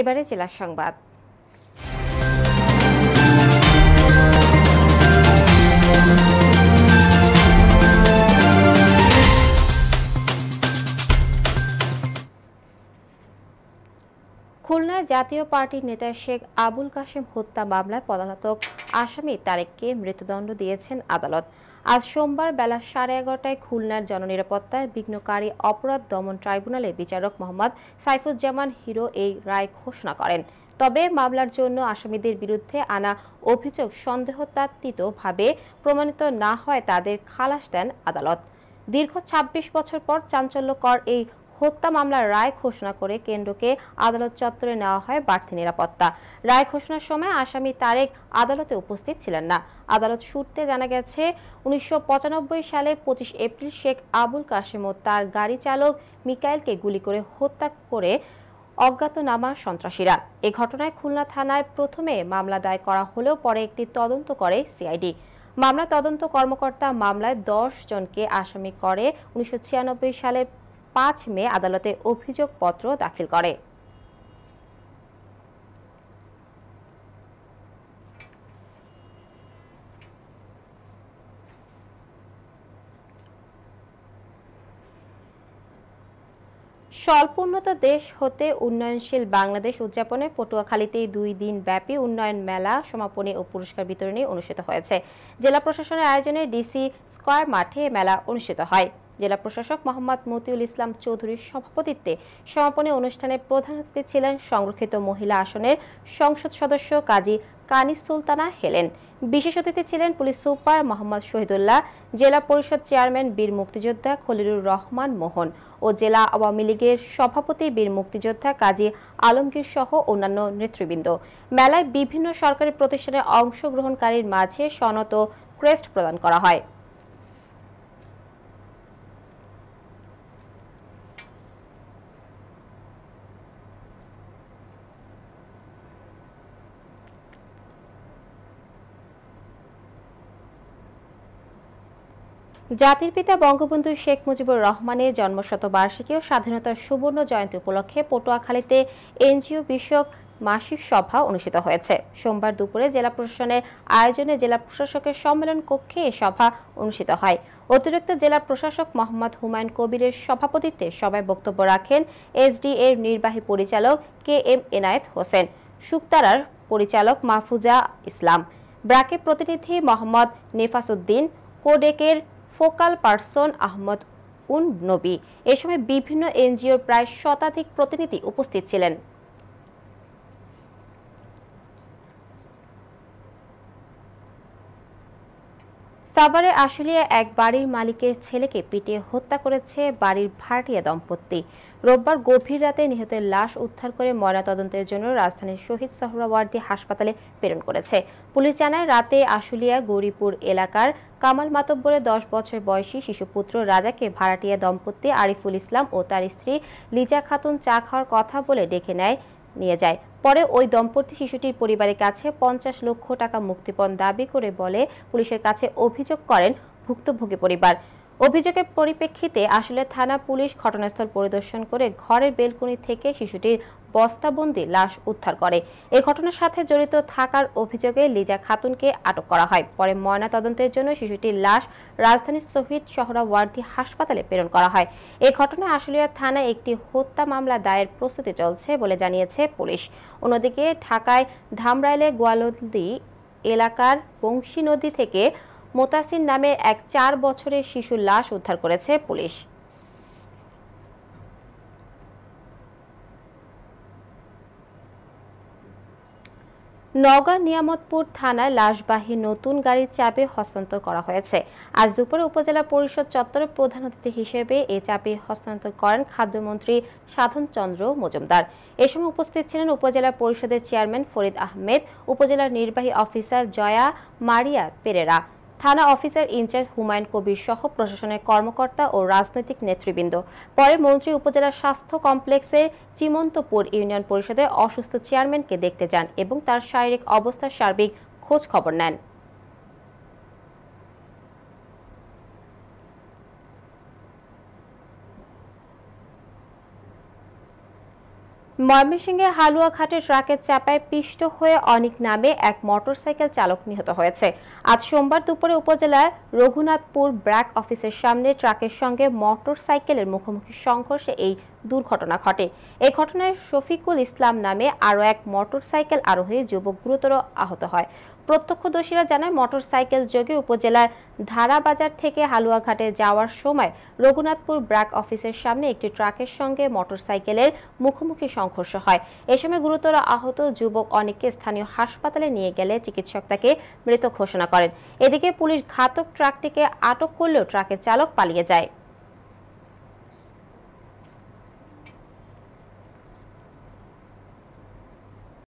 এবারে জেলা সংবাদ থানায় জাতীয় পার্টির নেতা শেখ আবুল কাশেম হত্যা মামলায় পলাতক আসামি তারেককে মৃত্যুদণ্ড দিয়েছেন আদালত আজ সোমবার বেলা সাড়ে এগারোটায় খুলনার জননিরাপত্তায় বিঘ্নকারী অপরাধ দমন ট্রাইব্যুনালে বিচারক মোহাম্মদ সাইফুজ্জামান হিরো এই রায় ঘোষণা করেন তবে মামলার জন্য আসামিদের বিরুদ্ধে আনা অভিযোগ সন্দেহতাত্ত্বিতভাবে প্রমাণিত না হয় তাদের খালাস দেন আদালত দীর্ঘ ২৬ বছর পর চাঞ্চল্যকর এই হত্যা মামলার রায় ঘোষণা করে কেন্দ্রকে আদালত চত্বরে নেওয়া হয় বাড়তি নিরাপত্তা রায় ঘোষণার সময় আসামি তারেক আদালতে উপস্থিত ছিলেন না আদালত সূত্রে জানা গেছে উনিশশো সালে পঁচিশ এপ্রিল শেখ আবুল কাশেম ও তার গাড়ি চালক মিকাইলকে গুলি করে হত্যা করে অজ্ঞাতনামা সন্ত্রাসীরা এ ঘটনায় খুলনা থানায় প্রথমে মামলা দায় করা হলেও পরে একটি তদন্ত করে সিআইডি মামলা তদন্ত কর্মকর্তা মামলায় দশ জনকে আসামি করে উনিশশো সালে পাঁচ মে আদালতে অভিযোগপত্র দাখিল করে স্বল্পোন্নত দেশ হতে উন্নয়নশীল বাংলাদেশ উদযাপনে পটুয়াখালীতে দুই দিন ব্যাপী উন্নয়ন মেলা সমাপনী ও পুরস্কার বিতরণী অনুষ্ঠিত হয়েছে জেলা প্রশাসনের আয়োজনে ডিসি স্কয়ার মাঠে মেলা অনুষ্ঠিত হয় জেলা প্রশাসক মোহাম্মদ মতিউল ইসলাম চৌধুরীর সভাপতিত্বে সমাপনী অনুষ্ঠানে প্রধান অতিথি ছিলেন সংরক্ষিত মহিলা আসনের সংসদ সদস্য কাজী কানিস সুলতানা হেলেন বিশেষ অতিথি ছিলেন পুলিশ সুপার মোহাম্মদ শহীদুল্লাহ জেলা পরিষদ চেয়ারম্যান বীর মুক্তিযোদ্ধা খলিলুর রহমান মোহন ও জেলা আওয়ামী লীগের সভাপতি বীর মুক্তিযোদ্ধা কাজী আলমগীর সহ অন্যান্য নেতৃবৃন্দ মেলায় বিভিন্ন সরকারি প্রতিষ্ঠানে অংশগ্রহণকারীর মাঝে সনত ও ক্রেস্ট প্রদান করা হয় জাতির পিতা বঙ্গবন্ধু শেখ মুজিবুর রহমানের জন্মশতবার্ষিকী ও স্বাধীনতার সুবর্ণ জয়ন্তী উপলক্ষে পটুয়াখালীতে এনজিও বিষয়ক মাসিক সভা অনুষ্ঠিত হয়েছে সোমবার দুপুরে জেলা প্রশাসনের আয়োজনে জেলা প্রশাসকের সম্মেলন কক্ষে এ সভা অনুষ্ঠিত হয় অতিরিক্ত জেলা প্রশাসক মোহাম্মদ হুমায়ুন কবিরের সভাপতিত্বে সভায় বক্তব্য রাখেন এসডিএ এর নির্বাহী পরিচালক কে এম এনায়েত হোসেন সুক্তারার পরিচালক মাহফুজা ইসলাম ব্র্যাকের প্রতিনিধি মোহাম্মদ নেফাসুদ্দিন কোডেকের ফোকাল পার্সন আহমদ উন নবী এ সময় বিভিন্ন এনজিওর প্রায় শতাধিক প্রতিনিধি উপস্থিত ছিলেন সাভারে আশুলিয়া এক বাড়ির মালিকের ছেলেকে পিটিয়ে হত্যা করেছে বাড়ির ভাড়াটিয়া দম্পতি রোববার গভীর রাতে নিহতের লাশ উদ্ধার করে ময়নাতদন্তের জন্য রাজধানীর শহীদ সহরাওয়ার্দী হাসপাতালে প্রেরণ করেছে পুলিশ জানায় রাতে আশুলিয়া গৌরীপুর এলাকার কামাল মাতব্বরের দশ বছর বয়সী শিশুপুত্র রাজাকে ভাড়াটিয়া দম্পতি আরিফুল ইসলাম ও তার স্ত্রী লিজা খাতুন চা খাওয়ার কথা বলে ডেকে নেয় নিয়ে যায় পরে ওই দম্পতি শিশুটির পরিবারের কাছে পঞ্চাশ লক্ষ টাকা মুক্তিপণ দাবি করে বলে পুলিশের কাছে অভিযোগ করেন ভুক্তভোগী পরিবার অভিযোগের পরিপ্রেক্ষিতে আসলে থানা পুলিশ ঘটনাস্থল পরিদর্শন করে ঘরের বেলকুনি থেকে শিশুটির বস্তাবন্দি লাশ উদ্ধার করে এই ঘটনার সাথে জড়িত থাকার অভিযোগে লিজা খাতুনকে আটক করা হয় পরে ময়না তদন্তের জন্য শিশুটির লাশ রাজধানীর শহীদ সোহরাওয়ার্দী হাসপাতালে প্রেরণ করা হয় এ ঘটনায় আশুলিয়া থানায় একটি হত্যা মামলা দায়ের প্রস্তুতি চলছে বলে জানিয়েছে পুলিশ অন্যদিকে ঢাকায় ধামরাইলে গোয়ালদি এলাকার বংশী নদী থেকে মোতাসিন নামে এক চার বছরের শিশুর লাশ উদ্ধার করেছে পুলিশ নওগাঁ নিয়ামতপুর থানায় লাশবাহী নতুন গাড়ির চাপে হস্তান্তর করা হয়েছে আজ দুপুরে উপজেলা পরিষদ চত্বরের প্রধান অতিথি হিসেবে এ চাপে হস্তান্তর করেন খাদ্যমন্ত্রী সাধন চন্দ্র মজুমদার এ সময় উপস্থিত ছিলেন উপজেলা পরিষদের চেয়ারম্যান ফরিদ আহমেদ উপজেলার নির্বাহী অফিসার জয়া মারিয়া পেরেরা থানা অফিসার ইনচার্জ হুমায়ুন কবির সহ প্রশাসনের কর্মকর্তা ও রাজনৈতিক নেতৃবৃন্দ পরে মন্ত্রী উপজেলার স্বাস্থ্য কমপ্লেক্সে চিমন্তপুর ইউনিয়ন পরিষদে অসুস্থ চেয়ারম্যানকে দেখতে যান এবং তার শারীরিক অবস্থার সার্বিক খোঁজ খবর নেন ময়মনসিংহে হালুয়াঘাটে ট্রাকের চাপায় পিষ্ট হয়ে অনেক নামে এক মোটরসাইকেল চালক নিহত হয়েছে আজ সোমবার দুপুরে উপজেলায় রঘুনাথপুর ব্র্যাক অফিসের সামনে ট্রাকের সঙ্গে মোটরসাইকেলের মুখোমুখি সংঘর্ষে এই দুর্ঘটনা ঘটে এ ঘটনায় শফিকুল ইসলাম নামে আরও এক মোটরসাইকেল আরোহী যুবক গুরুতর আহত হয় প্রত্যক্ষদর্শীরা জানায় মোটরসাইকেল যোগে উপজেলার ধারাবাজার থেকে হালুয়াঘাটে যাওয়ার সময় রঘুনাথপুর ব্র্যাক অফিসের সামনে একটি ট্রাকের সঙ্গে মোটরসাইকেলের মুখোমুখি সংঘর্ষ হয় এ সময় গুরুতর আহত যুবক অনেককে স্থানীয় হাসপাতালে নিয়ে গেলে চিকিৎসক তাকে মৃত ঘোষণা করেন এদিকে পুলিশ ঘাতক ট্রাকটিকে আটক করলেও ট্রাকের চালক পালিয়ে যায়